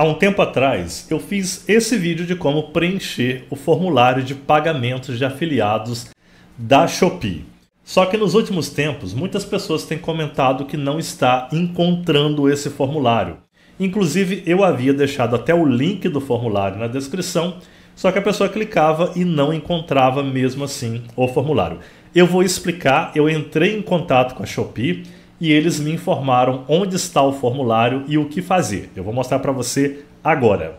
Há um tempo atrás, eu fiz esse vídeo de como preencher o formulário de pagamentos de afiliados da Shopee. Só que nos últimos tempos, muitas pessoas têm comentado que não está encontrando esse formulário. Inclusive, eu havia deixado até o link do formulário na descrição, só que a pessoa clicava e não encontrava mesmo assim o formulário. Eu vou explicar, eu entrei em contato com a Shopee, e eles me informaram onde está o formulário e o que fazer. Eu vou mostrar para você agora.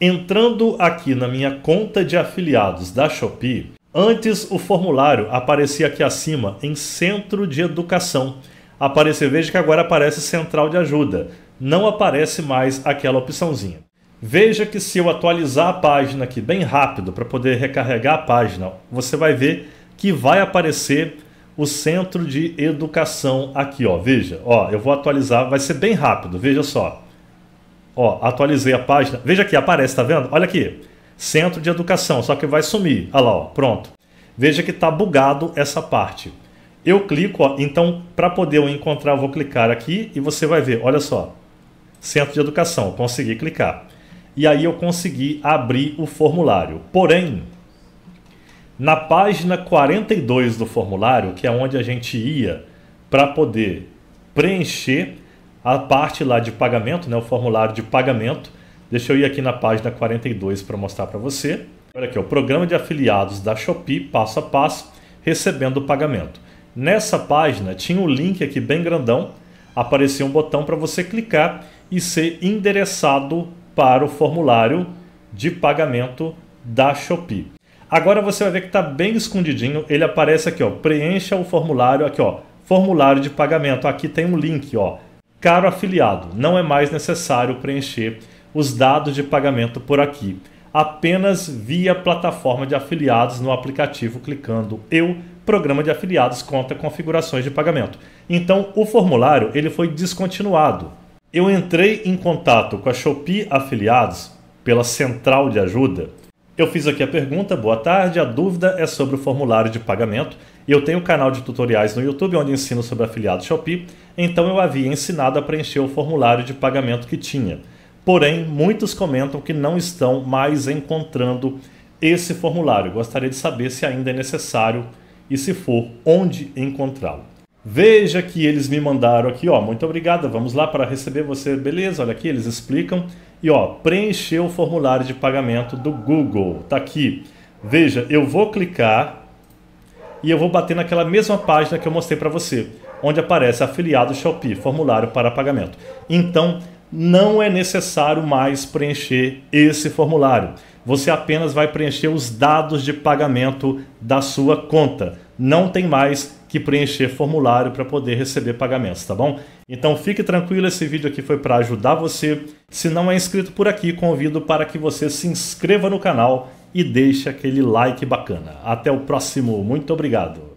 Entrando aqui na minha conta de afiliados da Shopee, antes o formulário aparecia aqui acima em Centro de Educação. Aparecer, veja que agora aparece Central de Ajuda. Não aparece mais aquela opçãozinha. Veja que se eu atualizar a página aqui bem rápido para poder recarregar a página, você vai ver que vai aparecer o Centro de Educação aqui, ó. Veja, ó, eu vou atualizar, vai ser bem rápido, veja só. Ó, atualizei a página. Veja aqui, aparece, tá vendo? Olha aqui. Centro de Educação, só que vai sumir. Olha lá, ó, pronto. Veja que tá bugado essa parte. Eu clico, ó, então para poder eu encontrar, eu vou clicar aqui e você vai ver, olha só. Centro de Educação, consegui clicar. E aí eu consegui abrir o formulário. Porém, na página 42 do formulário, que é onde a gente ia para poder preencher a parte lá de pagamento, né, o formulário de pagamento. Deixa eu ir aqui na página 42 para mostrar para você. Olha aqui, o programa de afiliados da Shopee, passo a passo, recebendo o pagamento. Nessa página tinha um link aqui bem grandão, aparecia um botão para você clicar e ser endereçado para o formulário de pagamento da Shopee. Agora você vai ver que está bem escondidinho. Ele aparece aqui, ó. Preencha o formulário aqui, ó. Formulário de pagamento. Aqui tem um link, ó. Caro afiliado, não é mais necessário preencher os dados de pagamento por aqui. Apenas via plataforma de afiliados no aplicativo clicando eu programa de afiliados conta configurações de pagamento. Então, o formulário ele foi descontinuado. Eu entrei em contato com a Shopee Afiliados pela central de ajuda eu fiz aqui a pergunta, boa tarde. A dúvida é sobre o formulário de pagamento. Eu tenho um canal de tutoriais no YouTube onde ensino sobre afiliado Shopee, então eu havia ensinado a preencher o formulário de pagamento que tinha. Porém, muitos comentam que não estão mais encontrando esse formulário. Gostaria de saber se ainda é necessário e, se for, onde encontrá-lo. Veja que eles me mandaram aqui, ó. Muito obrigada. Vamos lá para receber você, beleza? Olha aqui, eles explicam. E ó, preencher o formulário de pagamento do Google. Tá aqui. Veja, eu vou clicar e eu vou bater naquela mesma página que eu mostrei para você, onde aparece afiliado Shopee, formulário para pagamento. Então, não é necessário mais preencher esse formulário. Você apenas vai preencher os dados de pagamento da sua conta. Não tem mais que preencher formulário para poder receber pagamentos, tá bom? Então fique tranquilo, esse vídeo aqui foi para ajudar você. Se não é inscrito por aqui, convido para que você se inscreva no canal e deixe aquele like bacana. Até o próximo, muito obrigado!